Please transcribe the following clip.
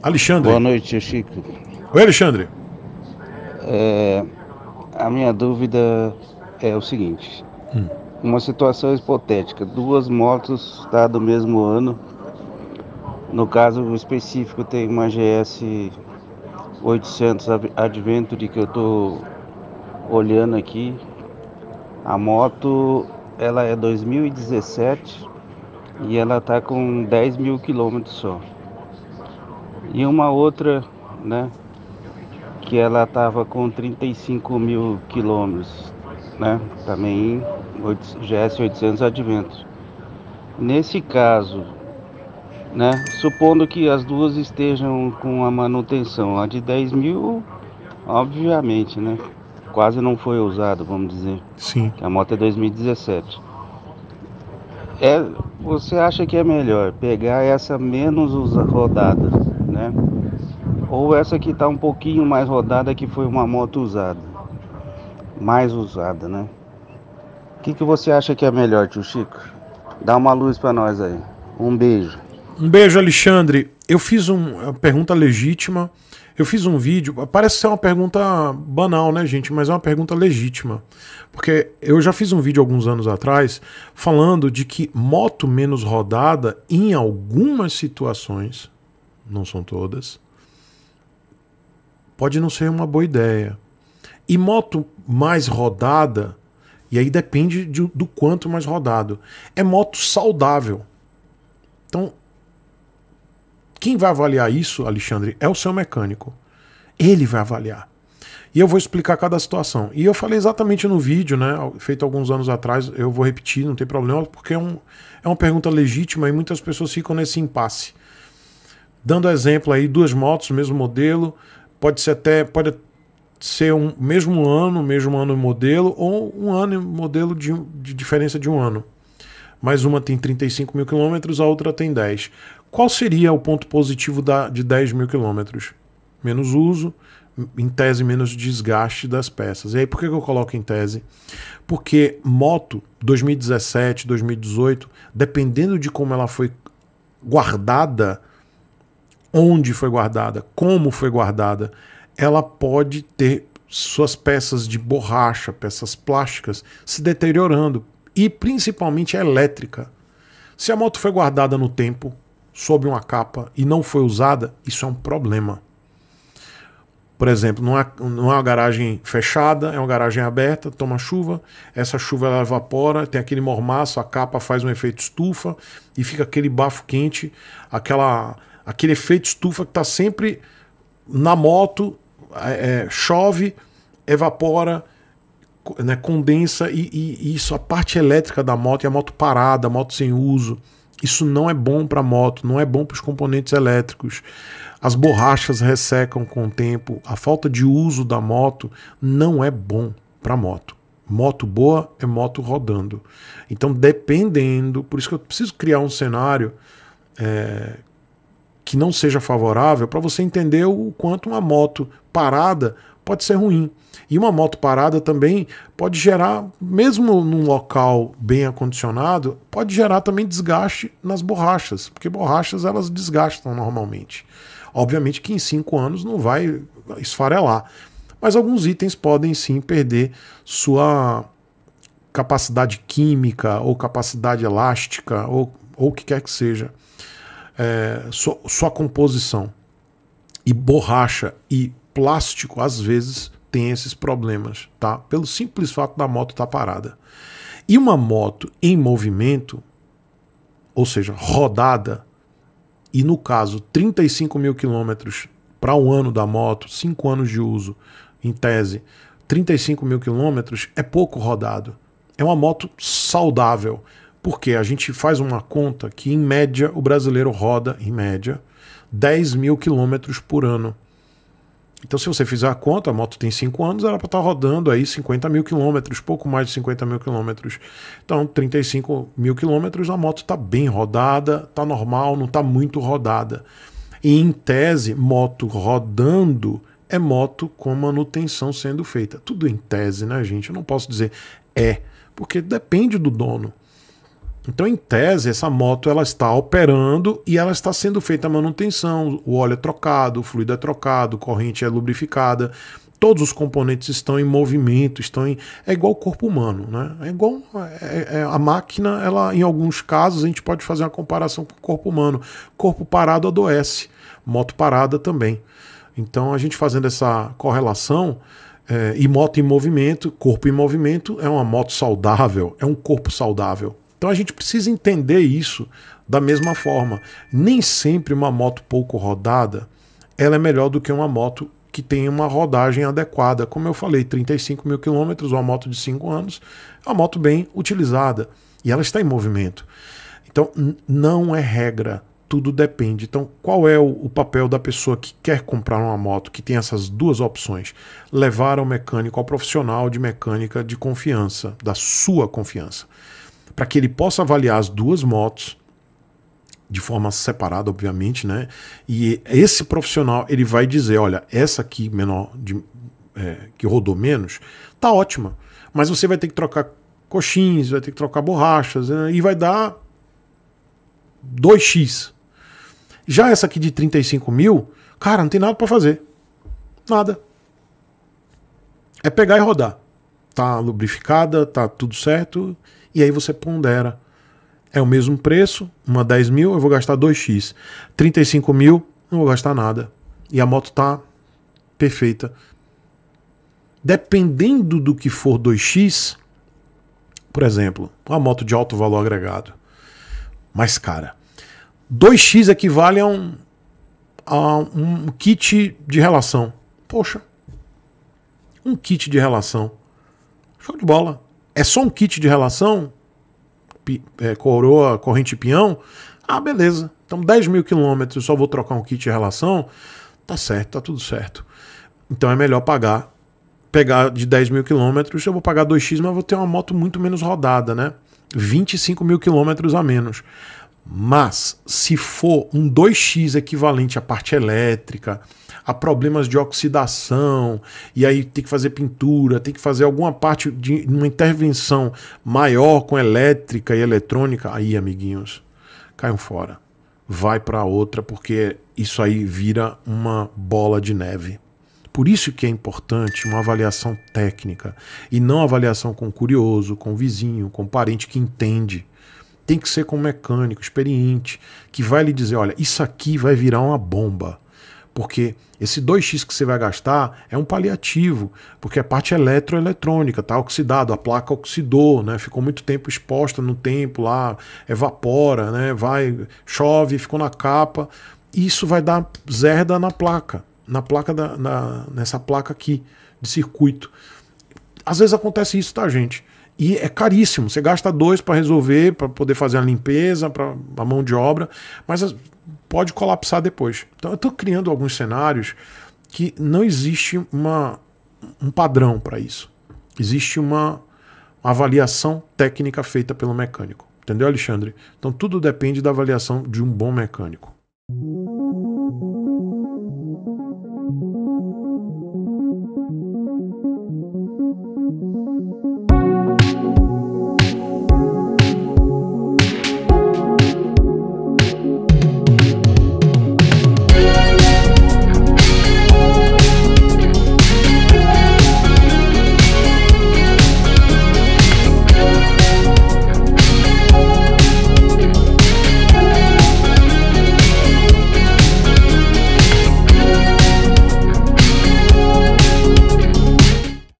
Alexandre. Boa noite, Chico. Oi, Alexandre. É, a minha dúvida é o seguinte: hum. uma situação hipotética, duas motos tá, do mesmo ano. No caso específico, tem uma GS 800 Adventure que eu tô olhando aqui. A moto ela é 2017 e ela tá com 10 mil quilômetros só. E uma outra, né? Que ela estava com 35 mil quilômetros, né? Também GS é 800 Adventos. Nesse caso, né? Supondo que as duas estejam com a manutenção, a de 10 mil, obviamente, né? Quase não foi usado, vamos dizer. Sim. A moto é 2017. É, você acha que é melhor pegar essa menos rodada né? Ou essa que está um pouquinho mais rodada que foi uma moto usada, mais usada, né? O que, que você acha que é melhor, tio Chico? Dá uma luz para nós aí. Um beijo. Um beijo, Alexandre. Eu fiz um, uma pergunta legítima. Eu fiz um vídeo. Parece ser uma pergunta banal, né, gente? Mas é uma pergunta legítima. Porque eu já fiz um vídeo alguns anos atrás falando de que moto menos rodada, em algumas situações, não são todas, pode não ser uma boa ideia. E moto mais rodada, e aí depende de, do quanto mais rodado, é moto saudável. Então, quem vai avaliar isso, Alexandre, é o seu mecânico. Ele vai avaliar. E eu vou explicar cada situação. E eu falei exatamente no vídeo, né? Feito alguns anos atrás, eu vou repetir, não tem problema, porque é, um, é uma pergunta legítima e muitas pessoas ficam nesse impasse dando exemplo aí, duas motos, mesmo modelo, pode ser até pode ser um mesmo ano, mesmo ano e modelo, ou um ano e modelo de, de diferença de um ano. Mas uma tem 35 mil quilômetros, a outra tem 10. Qual seria o ponto positivo da, de 10 mil quilômetros? Menos uso, em tese, menos desgaste das peças. E aí, por que eu coloco em tese? Porque moto 2017, 2018, dependendo de como ela foi guardada, onde foi guardada, como foi guardada, ela pode ter suas peças de borracha, peças plásticas, se deteriorando e principalmente elétrica. Se a moto foi guardada no tempo, sob uma capa e não foi usada, isso é um problema. Por exemplo, não é, não é uma garagem fechada, é uma garagem aberta, toma chuva, essa chuva ela evapora, tem aquele mormaço, a capa faz um efeito estufa e fica aquele bafo quente, aquela aquele efeito estufa que está sempre na moto, é, é chove, evapora, né, condensa e, e, isso, a parte elétrica da moto e a moto parada, a moto sem uso. Isso não é bom para a moto, não é bom para os componentes elétricos. As borrachas ressecam com o tempo. A falta de uso da moto não é bom para a moto. Moto boa é moto rodando. Então, dependendo, por isso que eu preciso criar um cenário é, que não seja favorável para você entender o quanto uma moto parada pode ser ruim. E uma moto parada também pode gerar, mesmo num local bem acondicionado, pode gerar também desgaste nas borrachas, porque borrachas elas desgastam normalmente. Obviamente que em cinco anos não vai esfarelar, mas alguns itens podem sim perder sua capacidade química ou capacidade elástica ou, ou o que quer que seja é, sua, sua composição. E borracha e plástico, às vezes, tem esses problemas, tá? Pelo simples fato da moto estar tá parada. E uma moto em movimento, ou seja, rodada, e no caso 35 mil quilômetros para um ano da moto, 5 anos de uso, em tese, 35 mil quilômetros é pouco rodado. É uma moto saudável. Porque a gente faz uma conta que, em média, o brasileiro roda, em média, 10 mil quilômetros por ano. Então, se você fizer a conta, a moto tem 5 anos, ela estar tá rodando aí 50 mil quilômetros, pouco mais de 50 mil quilômetros. Então, 35 mil quilômetros, a moto está bem rodada, está normal, não está muito rodada. E, em tese, moto rodando é moto com manutenção sendo feita. Tudo em tese, né, gente? Eu não posso dizer é, porque depende do dono. Então, em tese, essa moto ela está operando e ela está sendo feita a manutenção. O óleo é trocado, o fluido é trocado, corrente é lubrificada. Todos os componentes estão em movimento, estão em... é igual o corpo humano, né? É igual é, é, a máquina, ela em alguns casos a gente pode fazer uma comparação com o corpo humano. Corpo parado adoece, moto parada também. Então, a gente fazendo essa correlação, é, e moto em movimento, corpo em movimento, é uma moto saudável, é um corpo saudável. Então a gente precisa entender isso da mesma forma. Nem sempre uma moto pouco rodada ela é melhor do que uma moto que tem uma rodagem adequada. Como eu falei, 35 mil quilômetros, uma moto de 5 anos, é uma moto bem utilizada e ela está em movimento. Então não é regra, tudo depende. Então qual é o, o papel da pessoa que quer comprar uma moto, que tem essas duas opções? Levar ao mecânico, ao profissional de mecânica de confiança, da sua confiança para que ele possa avaliar as duas motos de forma separada, obviamente, né? E esse profissional ele vai dizer, olha, essa aqui menor de, é, que rodou menos, tá ótima, mas você vai ter que trocar coxins, vai ter que trocar borrachas né? e vai dar 2x. Já essa aqui de 35 mil, cara, não tem nada para fazer, nada. É pegar e rodar. Tá lubrificada, tá tudo certo e aí você pondera. É o mesmo preço, uma 10 mil, eu vou gastar 2x. 35 mil, não vou gastar nada. E a moto tá perfeita. Dependendo do que for 2x, por exemplo, uma moto de alto valor agregado, mais cara. 2x equivale a um, a um kit de relação. Poxa, um kit de relação. Show de bola. É só um kit de relação? P é, coroa, corrente peão? Ah, beleza. Então 10 mil quilômetros, só vou trocar um kit de relação? Tá certo, tá tudo certo. Então é melhor pagar. Pegar de 10 mil quilômetros, eu vou pagar 2x, mas vou ter uma moto muito menos rodada, né? 25 mil quilômetros a menos. Mas se for um 2x equivalente à parte elétrica, a problemas de oxidação, e aí tem que fazer pintura, tem que fazer alguma parte de uma intervenção maior com elétrica e eletrônica, aí, amiguinhos, caiam fora. Vai para outra, porque isso aí vira uma bola de neve. Por isso que é importante uma avaliação técnica e não avaliação com curioso, com vizinho, com parente que entende tem que ser com um mecânico experiente que vai lhe dizer: olha, isso aqui vai virar uma bomba. Porque esse 2x que você vai gastar é um paliativo, porque é parte eletroeletrônica, está oxidado, a placa oxidou, né? ficou muito tempo exposta no tempo lá, evapora, né? vai, chove, ficou na capa. Isso vai dar zerda na placa, na placa da, na, nessa placa aqui de circuito. Às vezes acontece isso, tá, gente? E é caríssimo. Você gasta dois para resolver, para poder fazer a limpeza, para a mão de obra, mas pode colapsar depois. Então eu estou criando alguns cenários que não existe uma, um padrão para isso. Existe uma avaliação técnica feita pelo mecânico. Entendeu, Alexandre? Então tudo depende da avaliação de um bom mecânico.